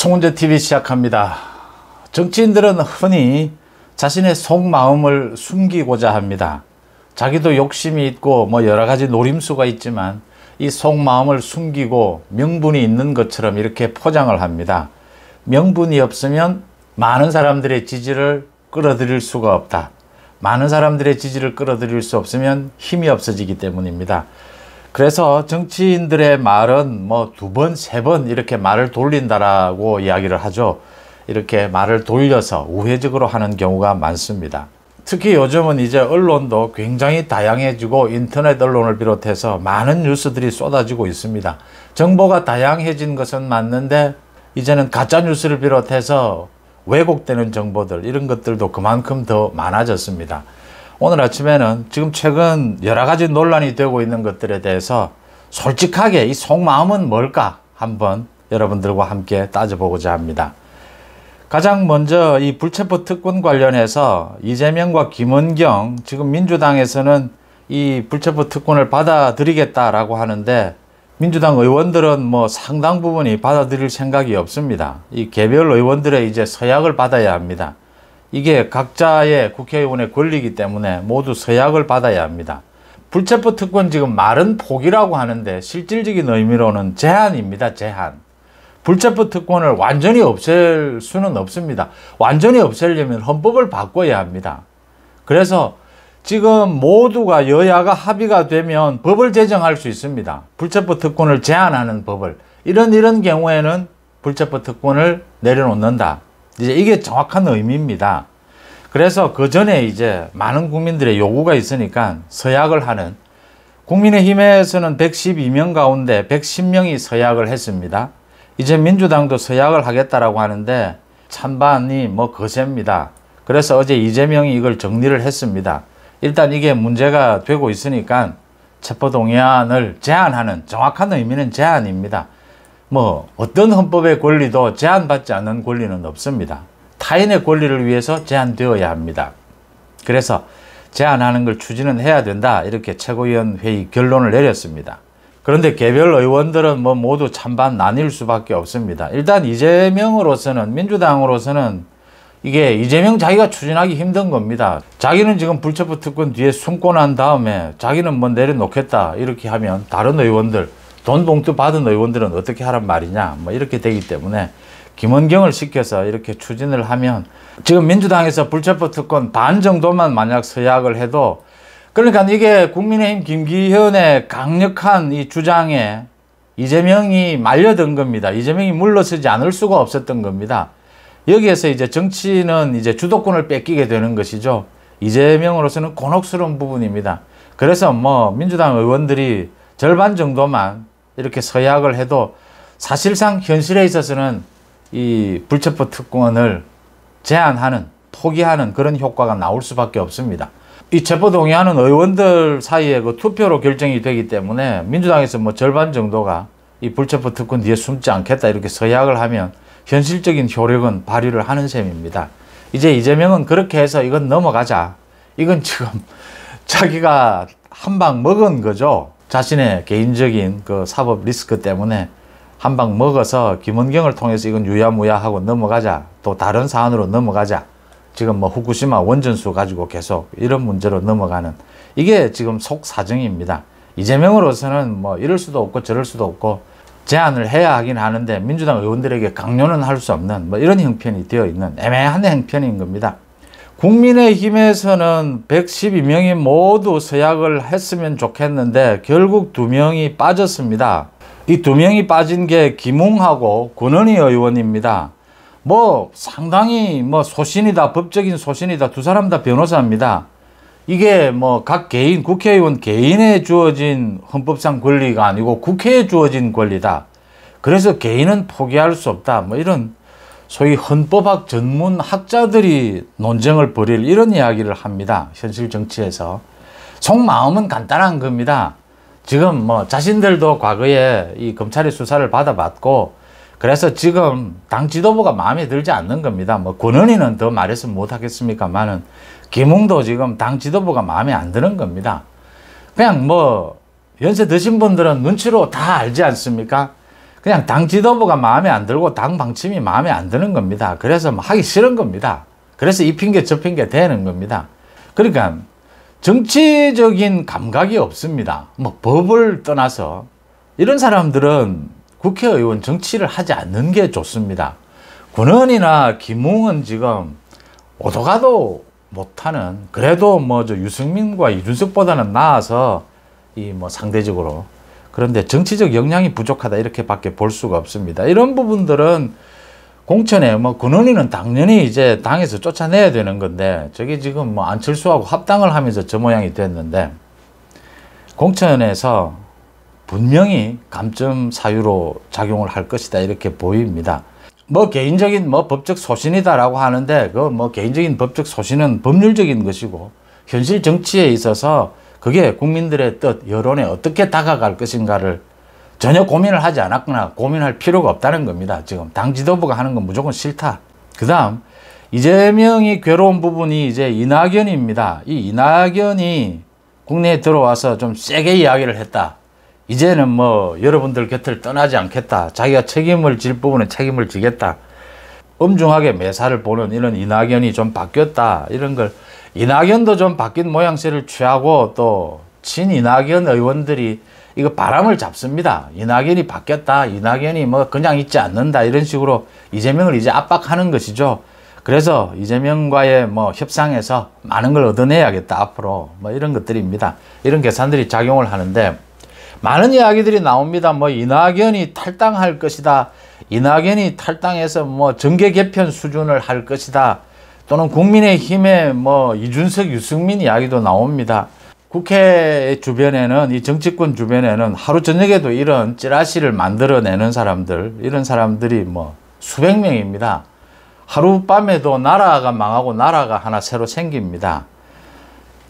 송은재 TV 시작합니다. 정치인들은 흔히 자신의 속마음을 숨기고자 합니다. 자기도 욕심이 있고 뭐 여러 가지 노림수가 있지만 이 속마음을 숨기고 명분이 있는 것처럼 이렇게 포장을 합니다. 명분이 없으면 많은 사람들의 지지를 끌어들일 수가 없다. 많은 사람들의 지지를 끌어들일 수 없으면 힘이 없어지기 때문입니다. 그래서 정치인들의 말은 뭐 두 번, 세 번 이렇게 말을 돌린다라고 이야기를 하죠. 이렇게 말을 돌려서 우회적으로 하는 경우가 많습니다. 특히 요즘은 이제 언론도 굉장히 다양해지고 인터넷 언론을 비롯해서 많은 뉴스들이 쏟아지고 있습니다. 정보가 다양해진 것은 맞는데 이제는 가짜 뉴스를 비롯해서 왜곡되는 정보들 이런 것들도 그만큼 더 많아졌습니다. 오늘 아침에는 지금 최근 여러 가지 논란이 되고 있는 것들에 대해서 솔직하게 이 속마음은 뭘까 한번 여러분들과 함께 따져보고자 합니다. 가장 먼저 이 불체포 특권 관련해서 이재명과 김은경 지금 민주당에서는 이 불체포 특권을 받아들이겠다라고 하는데 민주당 의원들은 뭐 상당 부분이 받아들일 생각이 없습니다. 이 개별 의원들의 이제 서약을 받아야 합니다. 이게 각자의 국회의원의 권리이기 때문에 모두 서약을 받아야 합니다. 불체포 특권 지금 말은 포기라고 하는데 실질적인 의미로는 제한입니다. 제한. 불체포 특권을 완전히 없앨 수는 없습니다. 완전히 없애려면 헌법을 바꿔야 합니다. 그래서 지금 모두가 여야가 합의가 되면 법을 제정할 수 있습니다. 불체포 특권을 제한하는 법을. 이런 이런 경우에는 불체포 특권을 내려놓는다. 이제 이게 정확한 의미입니다. 그래서 그 전에 이제 많은 국민들의 요구가 있으니까 서약을 하는 국민의힘에서는 112명 가운데 110명이 서약을 했습니다. 이제 민주당도 서약을 하겠다라고 하는데 찬반이 뭐 거셉니다. 그래서 어제 이재명이 이걸 정리를 했습니다. 일단 이게 문제가 되고 있으니까 체포동의안을 제안하는 정확한 의미는 제안입니다 뭐 어떤 헌법의 권리도 제한받지 않는 권리는 없습니다. 타인의 권리를 위해서 제한되어야 합니다. 그래서 제한하는 걸 추진은 해야 된다 이렇게 최고위원회의 결론을 내렸습니다. 그런데 개별 의원들은 뭐 모두 찬반 나뉠 수밖에 없습니다. 일단 이재명으로서는 민주당으로서는 이게 이재명 자기가 추진하기 힘든 겁니다. 자기는 지금 불체포 특권 뒤에 숨고 난 다음에 자기는 뭐 내려놓겠다 이렇게 하면 다른 의원들 돈 봉투 받은 의원들은 어떻게 하란 말이냐 뭐 이렇게 되기 때문에 김원경을 시켜서 이렇게 추진을 하면 지금 민주당에서 불체포 특권 반 정도만 만약 서약을 해도 그러니까 이게 국민의힘 김기현의 강력한 이 주장에 이재명이 말려든 겁니다. 이재명이 물러서지 않을 수가 없었던 겁니다. 여기에서 이제 정치는 이제 주도권을 뺏기게 되는 것이죠. 이재명으로서는 곤혹스러운 부분입니다. 그래서 뭐 민주당 의원들이 절반 정도만 이렇게 서약을 해도 사실상 현실에 있어서는 이 불체포 특권을 제한하는 포기하는 그런 효과가 나올 수밖에 없습니다. 이 체포 동의하는 의원들 사이에 그 투표로 결정이 되기 때문에 민주당에서 뭐 절반 정도가 이 불체포 특권 뒤에 숨지 않겠다 이렇게 서약을 하면 현실적인 효력은 발휘를 하는 셈입니다. 이제 이재명은 그렇게 해서 이건 넘어가자. 이건 지금 자기가 한 방 먹은 거죠. 자신의 개인적인 그 사법 리스크 때문에 한 방 먹어서 김은경을 통해서 이건 유야무야하고 넘어가자. 또 다른 사안으로 넘어가자. 지금 뭐 후쿠시마 원전수 가지고 계속 이런 문제로 넘어가는 이게 지금 속 사정입니다. 이재명으로서는 뭐 이럴 수도 없고 저럴 수도 없고 제안을 해야 하긴 하는데 민주당 의원들에게 강요는 할 수 없는 뭐 이런 형편이 되어 있는 애매한 형편인 겁니다. 국민의힘에서는 112명이 모두 서약을 했으면 좋겠는데 결국 두명이 빠졌습니다. 이 두명이 빠진 게 김웅하고 권은희 의원입니다. 뭐 상당히 뭐 소신이다 법적인 소신이다 두 사람 다 변호사입니다. 이게 뭐 각 개인 국회의원 개인에 주어진 헌법상 권리가 아니고 국회에 주어진 권리다. 그래서 개인은 포기할 수 없다. 뭐 이런 소위 헌법학 전문 학자들이 논쟁을 벌일 이런 이야기를 합니다. 현실 정치에서. 속마음은 간단한 겁니다. 지금 뭐 자신들도 과거에 이 검찰의 수사를 받아봤고 그래서 지금 당 지도부가 마음에 들지 않는 겁니다. 뭐 권은희는 더 말했으면 못하겠습니까만은 김웅도 지금 당 지도부가 마음에 안 드는 겁니다. 그냥 뭐 연세 드신 분들은 눈치로 다 알지 않습니까? 그냥 당 지도부가 마음에 안 들고 당 방침이 마음에 안 드는 겁니다. 그래서 뭐 하기 싫은 겁니다. 그래서 이 핑계 저 핑계 되는 겁니다. 그러니까 정치적인 감각이 없습니다. 뭐 법을 떠나서 이런 사람들은 국회의원 정치를 하지 않는 게 좋습니다. 군원이나 김웅은 지금 오도가도 못하는 그래도 뭐 저 유승민과 이준석보다는 나아서 이 뭐 상대적으로 그런데 정치적 역량이 부족하다 이렇게밖에 볼 수가 없습니다. 이런 부분들은 공천에 뭐근원인은 당연히 이제 당에서 쫓아내야 되는 건데 저게 지금 뭐 안철수하고 합당을 하면서 저 모양이 됐는데 공천에서 분명히 감점 사유로 작용을 할 것이다 이렇게 보입니다. 뭐 개인적인 뭐 법적 소신이다라고 하는데 그 뭐 개인적인 법적 소신은 법률적인 것이고 현실 정치에 있어서 그게 국민들의 뜻, 여론에 어떻게 다가갈 것인가를 전혀 고민을 하지 않았거나 고민할 필요가 없다는 겁니다. 지금 당 지도부가 하는 건 무조건 싫다. 그 다음 이재명이 괴로운 부분이 이제 이낙연입니다. 이 이낙연이 국내에 들어와서 좀 세게 이야기를 했다. 이제는 뭐 여러분들 곁을 떠나지 않겠다. 자기가 책임을 질 부분에 책임을 지겠다. 엄중하게 매사를 보는 이런 이낙연이 좀 바뀌었다. 이런 걸 이낙연도 좀 바뀐 모양새를 취하고 또 친이낙연 의원들이 이거 바람을 잡습니다. 이낙연이 바뀌었다. 이낙연이 뭐 그냥 있지 않는다. 이런 식으로 이재명을 이제 압박하는 것이죠. 그래서 이재명과의 뭐 협상에서 많은 걸 얻어내야겠다. 앞으로 뭐 이런 것들입니다. 이런 계산들이 작용을 하는데 많은 이야기들이 나옵니다. 뭐 이낙연이 탈당할 것이다. 이낙연이 탈당해서 뭐 정계 개편 수준을 할 것이다. 또는 국민의힘의 뭐 이준석, 유승민 이야기도 나옵니다. 국회 주변에는 이 정치권 주변에는 하루 저녁에도 이런 찌라시를 만들어내는 사람들 이런 사람들이 뭐 수백 명입니다. 하룻밤에도 나라가 망하고 나라가 하나 새로 생깁니다.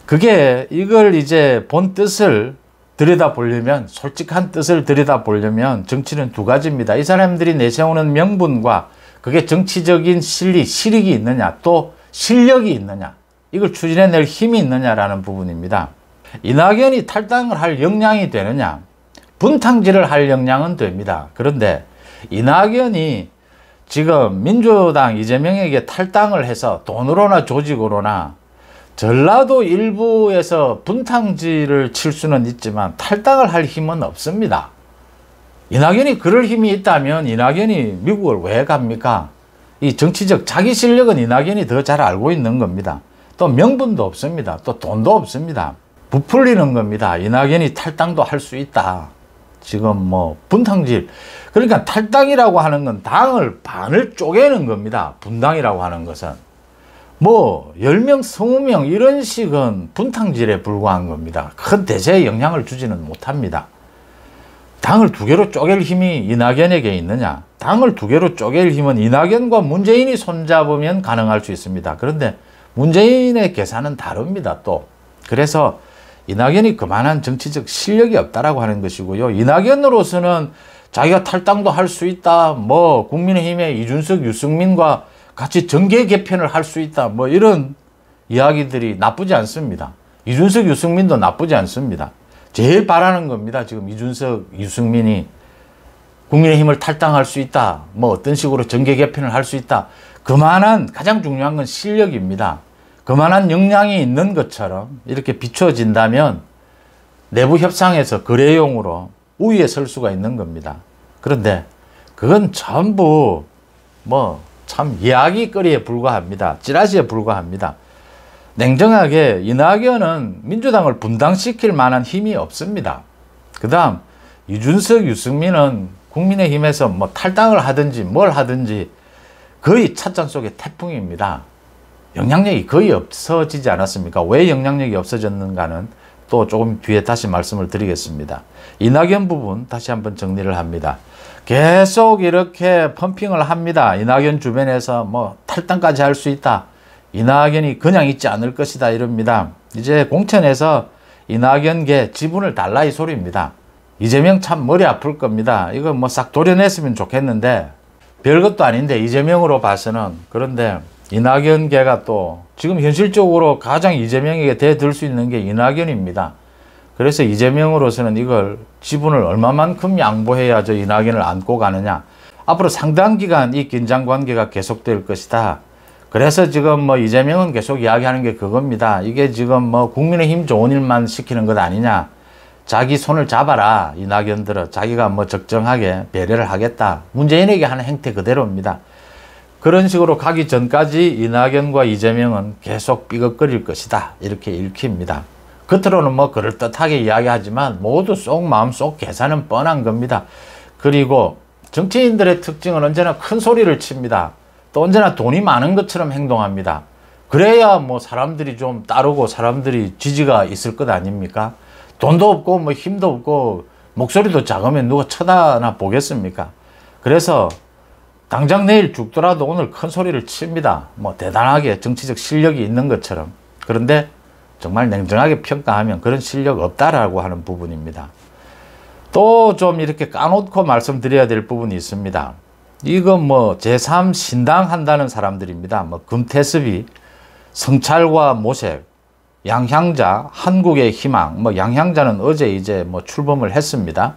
그게 이걸 이제 본 뜻을 들여다보려면 솔직한 뜻을 들여다보려면 정치는 두 가지입니다. 이 사람들이 내세우는 명분과 그게 정치적인 실리, 실익이 있느냐, 또 실력이 있느냐, 이걸 추진해낼 힘이 있느냐라는 부분입니다. 이낙연이 탈당을 할 역량이 되느냐, 분탕질을 할 역량은 됩니다. 그런데 이낙연이 지금 민주당 이재명에게 탈당을 해서 돈으로나 조직으로나 전라도 일부에서 분탕질을 칠 수는 있지만 탈당을 할 힘은 없습니다. 이낙연이 그럴 힘이 있다면 이낙연이 미국을 왜 갑니까? 이 정치적 자기 실력은 이낙연이 더 잘 알고 있는 겁니다. 또 명분도 없습니다. 또 돈도 없습니다. 부풀리는 겁니다. 이낙연이 탈당도 할 수 있다. 지금 뭐 분탕질 그러니까 탈당이라고 하는 건 당을 반을 쪼개는 겁니다. 분당이라고 하는 것은 뭐 10명, 20명 이런 식은 분탕질에 불과한 겁니다. 큰 대세에 영향을 주지는 못합니다. 당을 두 개로 쪼갤 힘이 이낙연에게 있느냐? 당을 두 개로 쪼갤 힘은 이낙연과 문재인이 손잡으면 가능할 수 있습니다. 그런데 문재인의 계산은 다릅니다. 또 그래서 이낙연이 그만한 정치적 실력이 없다라고 하는 것이고요. 이낙연으로서는 자기가 탈당도 할 수 있다. 뭐 국민의힘의 이준석, 유승민과 같이 정계 개편을 할 수 있다. 뭐 이런 이야기들이 나쁘지 않습니다. 이준석, 유승민도 나쁘지 않습니다. 제일 바라는 겁니다. 지금 이준석, 유승민이 국민의힘을 탈당할 수 있다. 뭐 어떤 식으로 정계 개편을 할 수 있다. 그만한 가장 중요한 건 실력입니다. 그만한 역량이 있는 것처럼 이렇게 비춰진다면 내부 협상에서 거래용으로 우위에 설 수가 있는 겁니다. 그런데 그건 전부 뭐 참 이야기거리에 불과합니다. 찌라시에 불과합니다. 냉정하게 이낙연은 민주당을 분당시킬 만한 힘이 없습니다. 그 다음 이준석 유승민은 국민의힘에서 뭐 탈당을 하든지 뭘 하든지 거의 찻잔 속의 태풍입니다. 영향력이 거의 없어지지 않았습니까? 왜 영향력이 없어졌는가는 또 조금 뒤에 다시 말씀을 드리겠습니다. 이낙연 부분 다시 한번 정리를 합니다. 계속 이렇게 펌핑을 합니다. 이낙연 주변에서 뭐 탈당까지 할 수 있다. 이낙연이 그냥 있지 않을 것이다 이럽니다. 이제 공천에서 이낙연계 지분을 달라 이 소리입니다. 이재명 참 머리 아플 겁니다. 이거 뭐싹 도려냈으면 좋겠는데 별것도 아닌데 이재명으로 봐서는 그런데 이낙연계가 또 지금 현실적으로 가장 이재명에게 대들 수 있는 게 이낙연입니다. 그래서 이재명으로서는 이걸 지분을 얼마만큼 양보해야 저 이낙연을 안고 가느냐 앞으로 상당 기간 이 긴장관계가 계속될 것이다. 그래서 지금 뭐 이재명은 계속 이야기하는 게 그겁니다. 이게 지금 뭐 국민의힘 좋은 일만 시키는 것 아니냐. 자기 손을 잡아라. 이 낙연들어. 자기가 뭐 적정하게 배려를 하겠다. 문재인에게 하는 행태 그대로입니다. 그런 식으로 가기 전까지 이낙연과 이재명은 계속 삐걱거릴 것이다. 이렇게 읽힙니다. 겉으로는 뭐 그럴듯하게 이야기하지만 모두 쏙 마음 속 계산은 뻔한 겁니다. 그리고 정치인들의 특징은 언제나 큰 소리를 칩니다. 또 언제나 돈이 많은 것처럼 행동합니다. 그래야 뭐 사람들이 좀 따르고 사람들이 지지가 있을 것 아닙니까? 돈도 없고 뭐 힘도 없고 목소리도 작으면 누가 쳐다나 보겠습니까? 그래서 당장 내일 죽더라도 오늘 큰 소리를 칩니다. 뭐 대단하게 정치적 실력이 있는 것처럼. 그런데 정말 냉정하게 평가하면 그런 실력 없다라고 하는 부분입니다. 또 좀 이렇게 까놓고 말씀드려야 될 부분이 있습니다. 이건 뭐 제3 신당 한다는 사람들입니다. 뭐 금태섭이 성찰과 모색, 양향자, 한국의 희망, 뭐 양향자는 어제 이제 뭐 출범을 했습니다.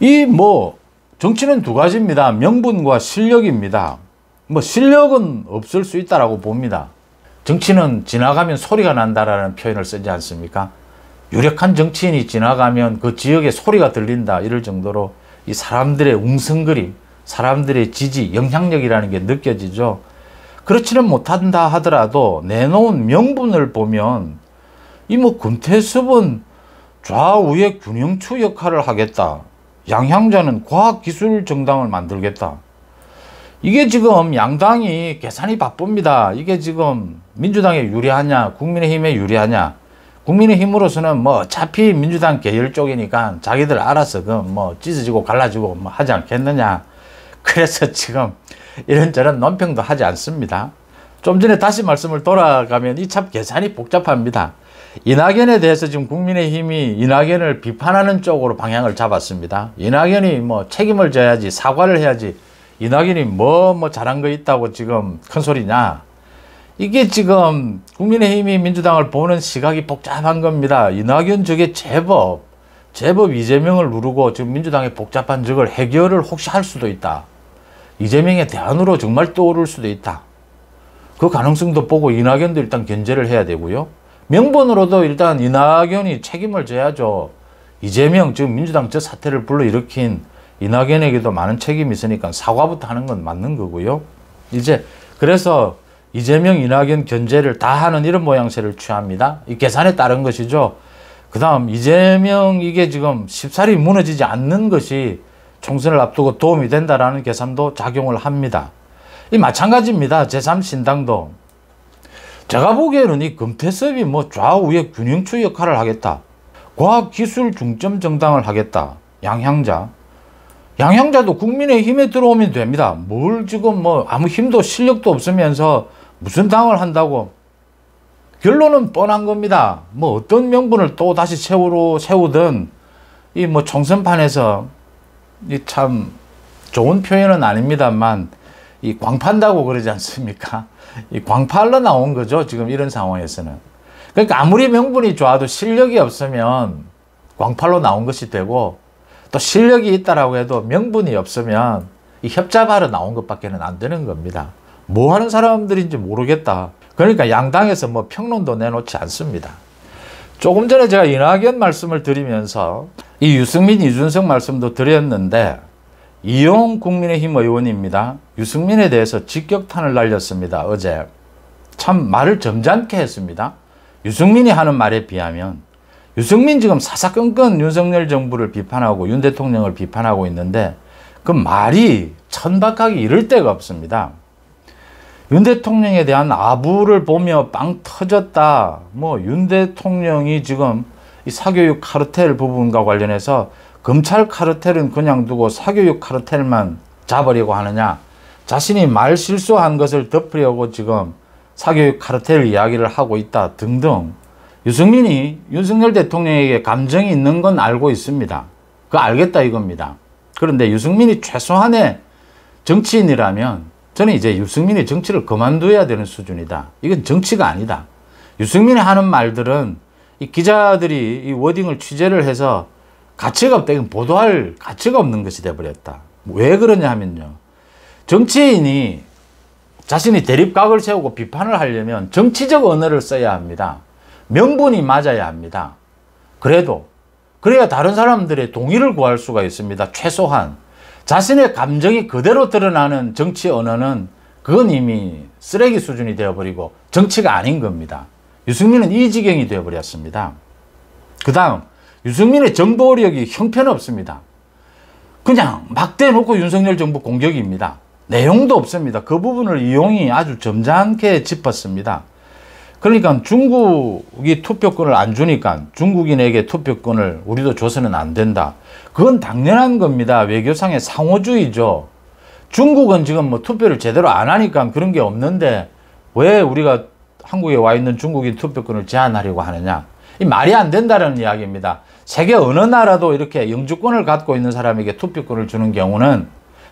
이 뭐 정치는 두 가지입니다. 명분과 실력입니다. 뭐 실력은 없을 수 있다라고 봅니다. 정치는 지나가면 소리가 난다라는 표현을 쓰지 않습니까? 유력한 정치인이 지나가면 그 지역에 소리가 들린다 이럴 정도로 이 사람들의 웅성거림 사람들의 지지, 영향력이라는 게 느껴지죠. 그렇지는 못한다 하더라도 내놓은 명분을 보면 이뭐 금태섭은 좌우의 균형추 역할을 하겠다. 양향자는 과학기술 정당을 만들겠다. 이게 지금 양당이 계산이 바쁩니다. 이게 지금 민주당에 유리하냐, 국민의힘에 유리하냐. 국민의힘으로서는 뭐 어차피 민주당 계열 쪽이니까 자기들 알아서 그 뭐 찢어지고 갈라지고 뭐 하지 않겠느냐. 그래서 지금 이런저런 논평도 하지 않습니다. 좀 전에 다시 말씀을 돌아가면 이 참 계산이 복잡합니다. 이낙연에 대해서 지금 국민의힘이 이낙연을 비판하는 쪽으로 방향을 잡았습니다. 이낙연이 뭐 책임을 져야지 사과를 해야지 이낙연이 뭐뭐 뭐 잘한 거 있다고 지금 큰 소리냐. 이게 지금 국민의힘이 민주당을 보는 시각이 복잡한 겁니다. 이낙연 쪽에 제법 제법 이재명을 누르고 지금 민주당의 복잡한 적을 해결을 혹시 할 수도 있다. 이재명의 대안으로 정말 떠오를 수도 있다. 그 가능성도 보고 이낙연도 일단 견제를 해야 되고요. 명분으로도 일단 이낙연이 책임을 져야죠. 이재명, 지금 민주당 저 사태를 불러일으킨 이낙연에게도 많은 책임이 있으니까 사과부터 하는 건 맞는 거고요. 이제 그래서 이재명, 이낙연 견제를 다 하는 이런 모양새를 취합니다. 이 계산에 따른 것이죠. 그 다음 이재명 이게 지금 쉽사리 무너지지 않는 것이 총선을 앞두고 도움이 된다라는 계산도 작용을 합니다. 이 마찬가지입니다. 제3신당도. 제가 보기에는 이 금태섭이 뭐 좌우의 균형추 역할을 하겠다. 과학기술 중점 정당을 하겠다. 양향자. 양향자도 국민의힘에 들어오면 됩니다. 뭘 지금 뭐 아무 힘도 실력도 없으면서 무슨 당을 한다고. 결론은 뻔한 겁니다. 뭐 어떤 명분을 또 다시 세우로 세우든 이 뭐 총선판에서 이참 좋은 표현은 아닙니다만 이 광판다고 그러지 않습니까? 이 광팔로 나온 거죠. 지금 이런 상황에서는. 그러니까 아무리 명분이 좋아도 실력이 없으면 광팔로 나온 것이 되고 또 실력이 있다라고 해도 명분이 없으면 이 협잡하러 나온 것밖에는 안 되는 겁니다. 뭐 하는 사람들인지 모르겠다. 그러니까 양당에서 뭐 평론도 내놓지 않습니다. 조금 전에 제가 이낙연 말씀을 드리면서 이 유승민, 이준석 말씀도 드렸는데 이용 국민의힘 의원입니다. 유승민에 대해서 직격탄을 날렸습니다. 어제 참 말을 점잖게 했습니다. 유승민이 하는 말에 비하면 유승민 지금 사사건건 윤석열 정부를 비판하고 윤 대통령을 비판하고 있는데 그 말이 천박하게 이를 데가 없습니다. 윤 대통령에 대한 아부를 보며 빵 터졌다. 뭐 윤 대통령이 지금 이 사교육 카르텔 부분과 관련해서 검찰 카르텔은 그냥 두고 사교육 카르텔만 잡으려고 하느냐. 자신이 말 실수한 것을 덮으려고 지금 사교육 카르텔 이야기를 하고 있다 등등. 유승민이 윤석열 대통령에게 감정이 있는 건 알고 있습니다. 그거 알겠다 이겁니다. 그런데 유승민이 최소한의 정치인이라면 저는 이제 유승민이 정치를 그만둬야 되는 수준이다. 이건 정치가 아니다. 유승민이 하는 말들은 이 기자들이 이 워딩을 취재를 해서 가치가 없다. 이건 보도할 가치가 없는 것이 돼버렸다. 왜 그러냐 하면요. 정치인이 자신이 대립각을 세우고 비판을 하려면 정치적 언어를 써야 합니다. 명분이 맞아야 합니다. 그래도 그래야 다른 사람들의 동의를 구할 수가 있습니다. 최소한. 자신의 감정이 그대로 드러나는 정치 언어는 그건 이미 쓰레기 수준이 되어버리고 정치가 아닌 겁니다. 유승민은 이 지경이 되어버렸습니다. 그 다음 유승민의 정보력이 형편없습니다. 그냥 막 대놓고 윤석열 정부 공격입니다. 내용도 없습니다. 그 부분을 이용이 아주 점잖게 짚었습니다. 그러니까 중국이 투표권을 안 주니까 중국인에게 투표권을 우리도 줘서는 안 된다. 그건 당연한 겁니다. 외교상의 상호주의죠. 중국은 지금 뭐 투표를 제대로 안 하니까 그런 게 없는데 왜 우리가 한국에 와 있는 중국인 투표권을 제한하려고 하느냐. 이 말이 안 된다는 이야기입니다. 세계 어느 나라도 이렇게 영주권을 갖고 있는 사람에게 투표권을 주는 경우는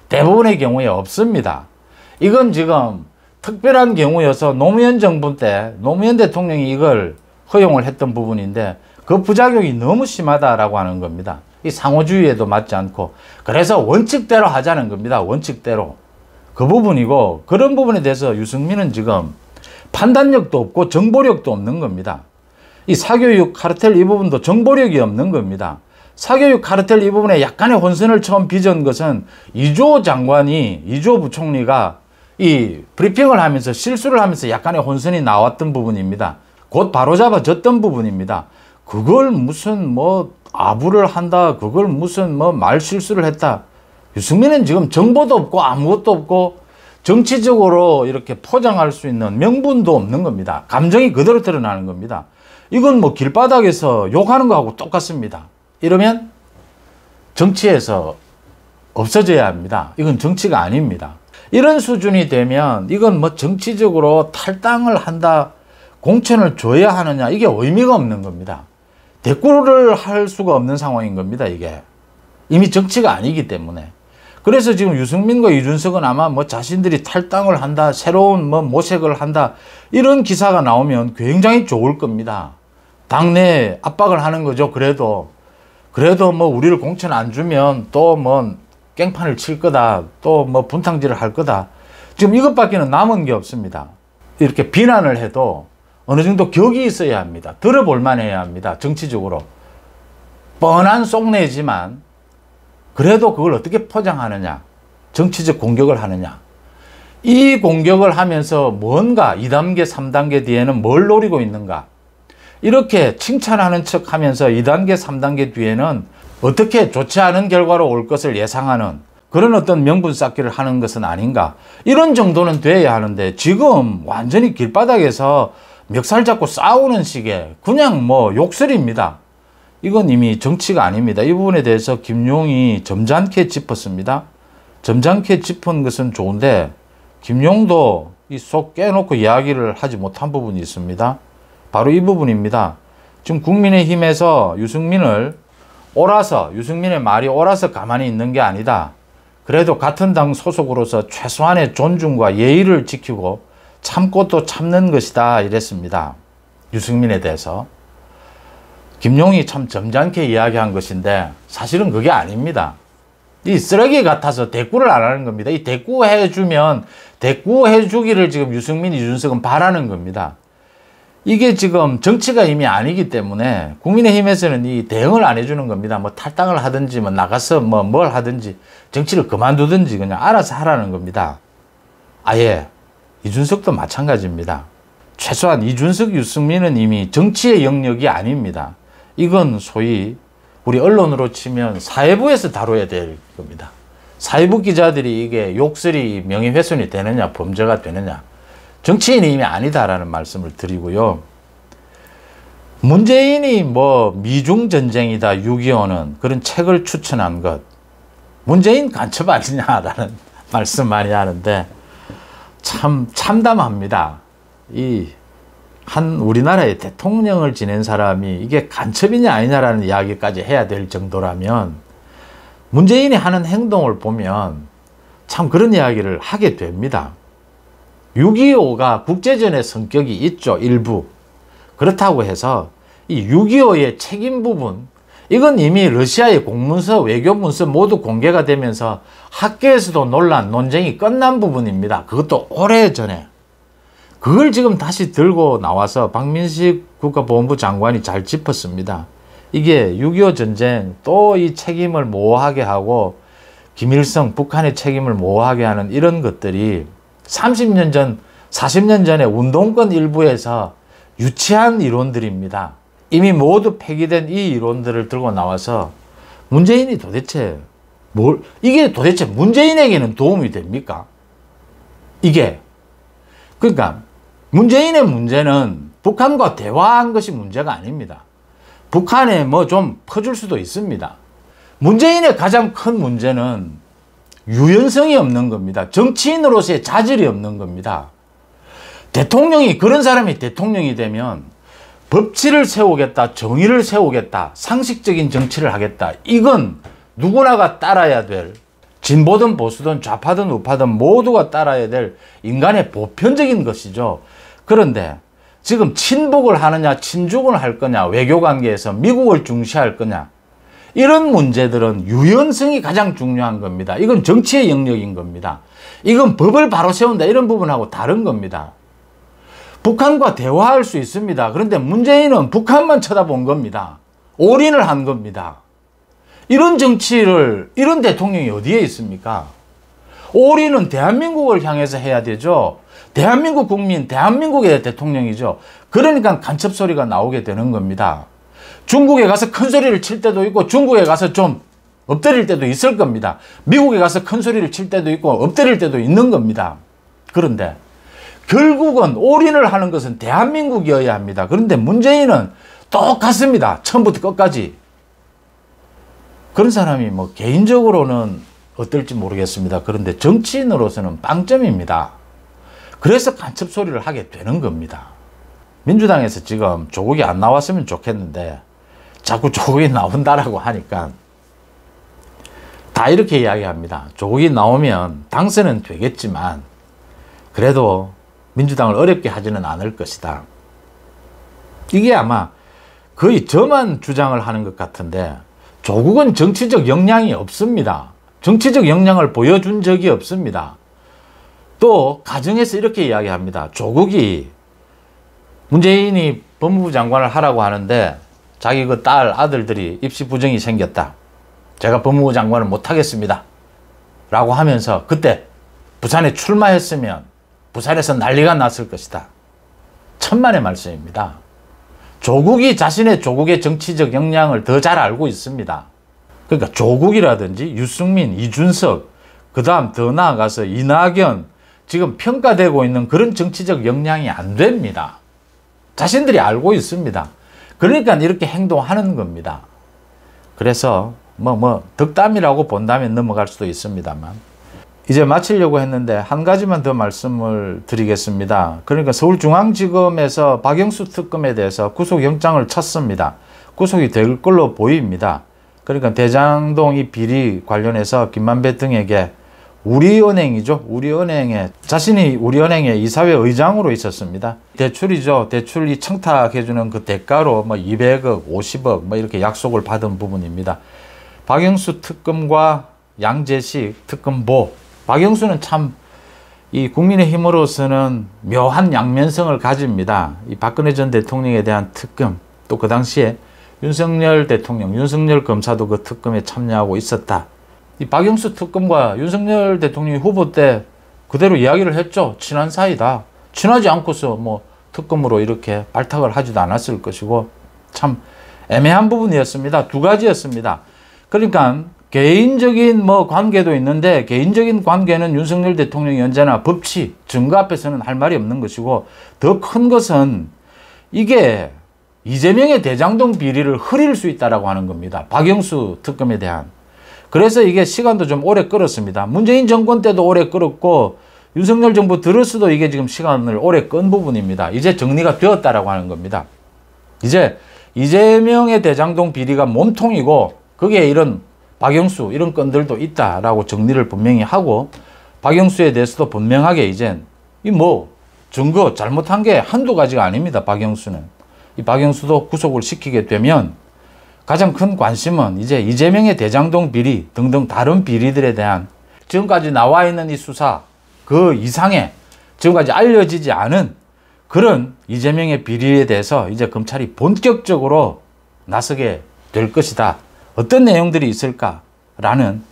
대부분의 경우에 없습니다. 이건 지금 특별한 경우여서 노무현 정부 때 노무현 대통령이 이걸 허용을 했던 부분인데 그 부작용이 너무 심하다라고 하는 겁니다. 이 상호주의에도 맞지 않고 그래서 원칙대로 하자는 겁니다. 원칙대로. 그 부분이고 그런 부분에 대해서 유승민은 지금 판단력도 없고 정보력도 없는 겁니다. 이 사교육 카르텔 이 부분도 정보력이 없는 겁니다. 사교육 카르텔 이 부분에 약간의 혼선을 처음 빚은 것은 이조 장관이 이조 부총리가 이 브리핑을 하면서 실수를 하면서 약간의 혼선이 나왔던 부분입니다. 곧 바로잡아졌던 부분입니다. 그걸 무슨 뭐 아부를 한다. 그걸 무슨 뭐 말실수를 했다. 유승민은 지금 정보도 없고 아무것도 없고 정치적으로 이렇게 포장할 수 있는 명분도 없는 겁니다. 감정이 그대로 드러나는 겁니다. 이건 뭐 길바닥에서 욕하는 거하고 똑같습니다. 이러면 정치에서 없어져야 합니다. 이건 정치가 아닙니다. 이런 수준이 되면 이건 뭐 정치적으로 탈당을 한다, 공천을 줘야 하느냐 이게 의미가 없는 겁니다. 대꾸를 할 수가 없는 상황인 겁니다. 이게 이미 정치가 아니기 때문에. 그래서 지금 유승민과 이준석은 아마 뭐 자신들이 탈당을 한다, 새로운 뭐 모색을 한다 이런 기사가 나오면 굉장히 좋을 겁니다. 당내에 압박을 하는 거죠. 그래도 그래도 뭐 우리를 공천 안 주면 또뭐 깽판을 칠 거다. 또 뭐 분탕질을 할 거다. 지금 이것밖에는 남은 게 없습니다. 이렇게 비난을 해도 어느 정도 격이 있어야 합니다. 들어볼 만해야 합니다. 정치적으로. 뻔한 속내지만 그래도 그걸 어떻게 포장하느냐. 정치적 공격을 하느냐. 이 공격을 하면서 뭔가 2단계, 3단계 뒤에는 뭘 노리고 있는가. 이렇게 칭찬하는 척 하면서 2단계, 3단계 뒤에는 어떻게 좋지 않은 결과로 올 것을 예상하는 그런 어떤 명분 쌓기를 하는 것은 아닌가 이런 정도는 돼야 하는데 지금 완전히 길바닥에서 멱살 잡고 싸우는 식의 그냥 뭐 욕설입니다. 이건 이미 정치가 아닙니다. 이 부분에 대해서 김용이 점잖게 짚었습니다. 점잖게 짚은 것은 좋은데 김용도 이 속 깨놓고 이야기를 하지 못한 부분이 있습니다. 바로 이 부분입니다. 지금 국민의힘에서 유승민을 옳아서 유승민의 말이 옳아서 가만히 있는 게 아니다. 그래도 같은 당 소속으로서 최소한의 존중과 예의를 지키고 참고 또 참는 것이다 이랬습니다. 유승민에 대해서. 김용이 참 점잖게 이야기한 것인데 사실은 그게 아닙니다. 이 쓰레기 같아서 대꾸를 안 하는 겁니다. 이 대꾸해주면 대꾸해주기를 지금 유승민, 이준석은 바라는 겁니다. 이게 지금 정치가 이미 아니기 때문에 국민의힘에서는 이 대응을 안 해주는 겁니다. 뭐 탈당을 하든지 뭐 나가서 뭐 뭘 하든지 정치를 그만두든지 그냥 알아서 하라는 겁니다. 아예 이준석도 마찬가지입니다. 최소한 이준석, 유승민은 이미 정치의 영역이 아닙니다. 이건 소위 우리 언론으로 치면 사회부에서 다뤄야 될 겁니다. 사회부 기자들이 이게 욕설이 명예훼손이 되느냐 범죄가 되느냐 정치인이 이미 아니다라는 말씀을 드리고요. 문재인이 뭐 미중전쟁이다 6.25는 그런 책을 추천한 것 문재인 간첩 아니냐라는 말씀 많이 하는데 참 참담합니다. 이 한 우리나라의 대통령을 지낸 사람이 이게 간첩이냐 아니냐라는 이야기까지 해야 될 정도라면 문재인이 하는 행동을 보면 참 그런 이야기를 하게 됩니다. 6.25가 국제전의 성격이 있죠. 일부. 그렇다고 해서 이 6.25의 책임 부분 이건 이미 러시아의 공문서, 외교문서 모두 공개가 되면서 학계에서도 논란, 논쟁이 끝난 부분입니다. 그것도 오래전에. 그걸 지금 다시 들고 나와서 박민식 국가보훈부 장관이 잘 짚었습니다. 이게 6.25 전쟁 또 이 책임을 모호하게 하고 김일성 북한의 책임을 모호하게 하는 이런 것들이 30년 전, 40년 전에 운동권 일부에서 유치한 이론들입니다. 이미 모두 폐기된 이 이론들을 들고 나와서 문재인이 도대체 뭘, 이게 도대체 문재인에게는 도움이 됩니까? 이게. 그러니까 문재인의 문제는 북한과 대화한 것이 문제가 아닙니다. 북한에 뭐 좀 퍼줄 수도 있습니다. 문재인의 가장 큰 문제는 유연성이 없는 겁니다. 정치인으로서의 자질이 없는 겁니다. 대통령이 그런 사람이 대통령이 되면 법치를 세우겠다, 정의를 세우겠다, 상식적인 정치를 하겠다. 이건 누구나가 따라야 될 진보든 보수든 좌파든 우파든 모두가 따라야 될 인간의 보편적인 것이죠. 그런데 지금 친북을 하느냐 친중을 할 거냐 외교관계에서 미국을 중시할 거냐 이런 문제들은 유연성이 가장 중요한 겁니다. 이건 정치의 영역인 겁니다. 이건 법을 바로 세운다 이런 부분하고 다른 겁니다. 북한과 대화할 수 있습니다. 그런데 문재인은 북한만 쳐다본 겁니다. 올인을 한 겁니다. 이런 정치를 이런 대통령이 어디에 있습니까? 올인은 대한민국을 향해서 해야 되죠. 대한민국 국민, 대한민국의 대통령이죠. 그러니까 간첩 소리가 나오게 되는 겁니다. 중국에 가서 큰 소리를 칠 때도 있고 중국에 가서 좀 엎드릴 때도 있을 겁니다. 미국에 가서 큰 소리를 칠 때도 있고 엎드릴 때도 있는 겁니다. 그런데 결국은 올인을 하는 것은 대한민국이어야 합니다. 그런데 문재인은 똑같습니다. 처음부터 끝까지. 그런 사람이 뭐 개인적으로는 어떨지 모르겠습니다. 그런데 정치인으로서는 빵점입니다. 그래서 간첩 소리를 하게 되는 겁니다. 민주당에서 지금 조국이 안 나왔으면 좋겠는데 자꾸 조국이 나온다라고 하니까 다 이렇게 이야기합니다. 조국이 나오면 당선은 되겠지만 그래도 민주당을 어렵게 하지는 않을 것이다. 이게 아마 거의 저만 주장을 하는 것 같은데 조국은 정치적 역량이 없습니다. 정치적 역량을 보여준 적이 없습니다. 또 가정에서 이렇게 이야기합니다. 조국이 문재인이 법무부 장관을 하라고 하는데 자기 그 딸, 아들들이 입시 부정이 생겼다. 제가 법무부 장관을 못하겠습니다. 라고 하면서 그때 부산에 출마했으면 부산에서 난리가 났을 것이다. 천만의 말씀입니다. 조국이 자신의 조국의 정치적 역량을 더 잘 알고 있습니다. 그러니까 조국이라든지 유승민, 이준석, 그 다음 더 나아가서 이낙연, 지금 평가되고 있는 그런 정치적 역량이 안 됩니다. 자신들이 알고 있습니다. 그러니까 이렇게 행동하는 겁니다. 그래서 뭐뭐 뭐 덕담이라고 본다면 넘어갈 수도 있습니다만 이제 마치려고 했는데 한 가지만 더 말씀을 드리겠습니다. 그러니까 서울중앙지검에서 박영수 특검에 대해서 구속영장을 쳤습니다. 구속이 될 걸로 보입니다. 그러니까 대장동 이 비리 관련해서 김만배 등에게 우리은행이죠. 우리은행에 자신이 우리은행의 이사회 의장으로 있었습니다. 대출이죠. 대출이 청탁해주는 그 대가로 뭐 200억, 50억 뭐 이렇게 약속을 받은 부분입니다. 박영수 특검과 양재식 특검보. 박영수는 참 이 국민의힘으로서는 묘한 양면성을 가집니다. 이 박근혜 전 대통령에 대한 특검 또 그 당시에 윤석열 대통령, 윤석열 검사도 그 특검에 참여하고 있었다. 이 박영수 특검과 윤석열 대통령이 후보 때 그대로 이야기를 했죠. 친한 사이다. 친하지 않고서 뭐 특검으로 이렇게 발탁을 하지도 않았을 것이고 참 애매한 부분이었습니다. 두 가지였습니다. 그러니까 개인적인 뭐 관계도 있는데 개인적인 관계는 윤석열 대통령 이언제나 법치, 증거 앞에서는 할 말이 없는 것이고 더 큰 것은 이게 이재명의 대장동 비리를 흐릴 수 있다라고 하는 겁니다. 박영수 특검에 대한 그래서 이게 시간도 좀 오래 끌었습니다. 문재인 정권 때도 오래 끌었고 윤석열 정부 들었어도 이게 지금 시간을 오래 끈 부분입니다. 이제 정리가 되었다라고 하는 겁니다. 이제 이재명의 대장동 비리가 몸통이고 그게 이런 박영수 이런 건들도 있다라고 정리를 분명히 하고 박영수에 대해서도 분명하게 이젠 이 뭐 증거 잘못한 게 한두 가지가 아닙니다. 박영수는. 이 박영수도 구속을 시키게 되면 가장 큰 관심은 이제 이재명의 대장동 비리 등등 다른 비리들에 대한 지금까지 나와 있는 이 수사 그 이상의 지금까지 알려지지 않은 그런 이재명의 비리에 대해서 이제 검찰이 본격적으로 나서게 될 것이다. 어떤 내용들이 있을까라는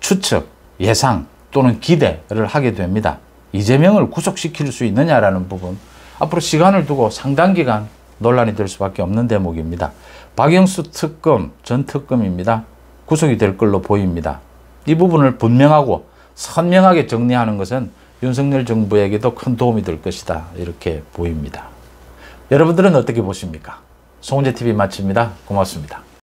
추측, 예상 또는 기대를 하게 됩니다. 이재명을 구속시킬 수 있느냐라는 부분 앞으로 시간을 두고 상당 기간 논란이 될 수밖에 없는 대목입니다. 박영수 특검, 전 특검입니다. 구속이 될 걸로 보입니다. 이 부분을 분명하고 선명하게 정리하는 것은 윤석열 정부에게도 큰 도움이 될 것이다. 이렇게 보입니다. 여러분들은 어떻게 보십니까? 송재TV 마칩니다. 고맙습니다.